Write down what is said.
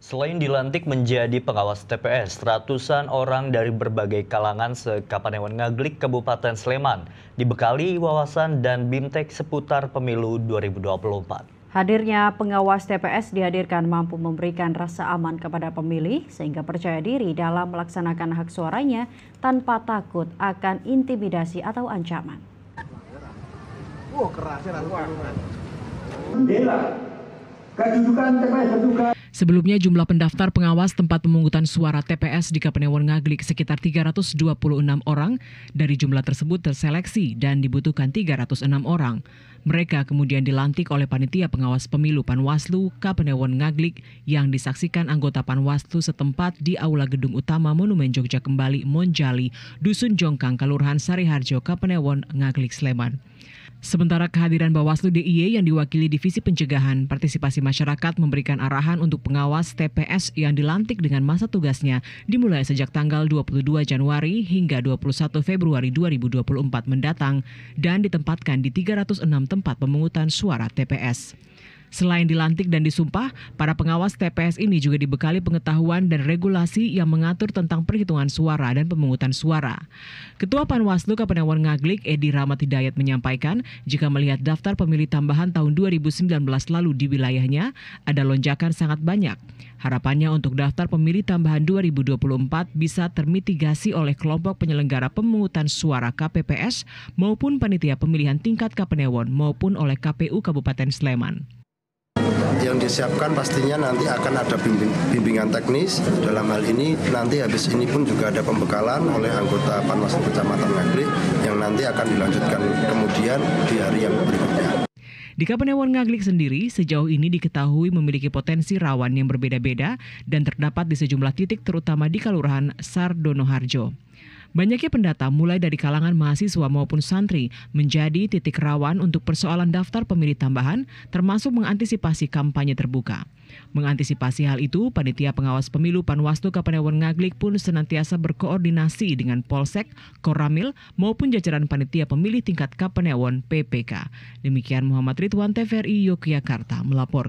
Selain dilantik menjadi pengawas TPS, ratusan orang dari berbagai kalangan sekapanewan ngaglik Kabupaten Sleman dibekali wawasan dan bimtek seputar pemilu 2024. Hadirnya pengawas TPS dihadirkan mampu memberikan rasa aman kepada pemilih sehingga percaya diri dalam melaksanakan hak suaranya tanpa takut akan intimidasi atau ancaman. Wah, kerasnya Sebelumnya jumlah pendaftar pengawas tempat pemungutan suara TPS di Kapanewon Ngaglik sekitar 326 orang. Dari jumlah tersebut terseleksi dan dibutuhkan 306 orang. Mereka kemudian dilantik oleh panitia pengawas pemilu Panwaslu Kapanewon Ngaglik yang disaksikan anggota Panwaslu setempat di Aula Gedung Utama Monumen Jogja Kembali Monjali, Dusun Jongkang, Kelurahan Sariharjo, Kapanewon, Ngaglik, Sleman. Sementara kehadiran Bawaslu DIY yang diwakili Divisi Pencegahan Partisipasi Masyarakat memberikan arahan untuk pengawas TPS yang dilantik dengan masa tugasnya dimulai sejak tanggal 22 Januari hingga 21 Februari 2024 mendatang dan ditempatkan di 306 tempat pemungutan suara TPS. Selain dilantik dan disumpah, para pengawas TPS ini juga dibekali pengetahuan dan regulasi yang mengatur tentang perhitungan suara dan pemungutan suara. Ketua Panwaslu Kapanewon Ngaglik Edi Rahmat Hidayat menyampaikan, jika melihat daftar pemilih tambahan tahun 2019 lalu di wilayahnya, ada lonjakan sangat banyak. Harapannya untuk daftar pemilih tambahan 2024 bisa termitigasi oleh kelompok penyelenggara pemungutan suara KPPS maupun panitia pemilihan tingkat Kapenewon maupun oleh KPU Kabupaten Sleman yang disiapkan pastinya nanti akan ada bimbingan teknis dalam hal ini nanti habis ini pun juga ada pembekalan oleh anggota Panwaslu Kecamatan Ngaglik yang nanti akan dilanjutkan kemudian di hari yang berikutnya. Di Kapanewon Ngaglik sendiri, sejauh ini diketahui memiliki potensi rawan yang berbeda-beda dan terdapat di sejumlah titik terutama di Kelurahan Sardono Harjo. Banyaknya pendata mulai dari kalangan mahasiswa maupun santri menjadi titik rawan untuk persoalan daftar pemilih tambahan termasuk mengantisipasi kampanye terbuka. Mengantisipasi hal itu, Panitia Pengawas Pemilu Panwaslu Kapanewon Ngaglik pun senantiasa berkoordinasi dengan Polsek, Koramil, maupun jajaran Panitia Pemilih Tingkat Kapanewon PPK. Demikian Muhammad Ridwan TVRI Yogyakarta melaporkan.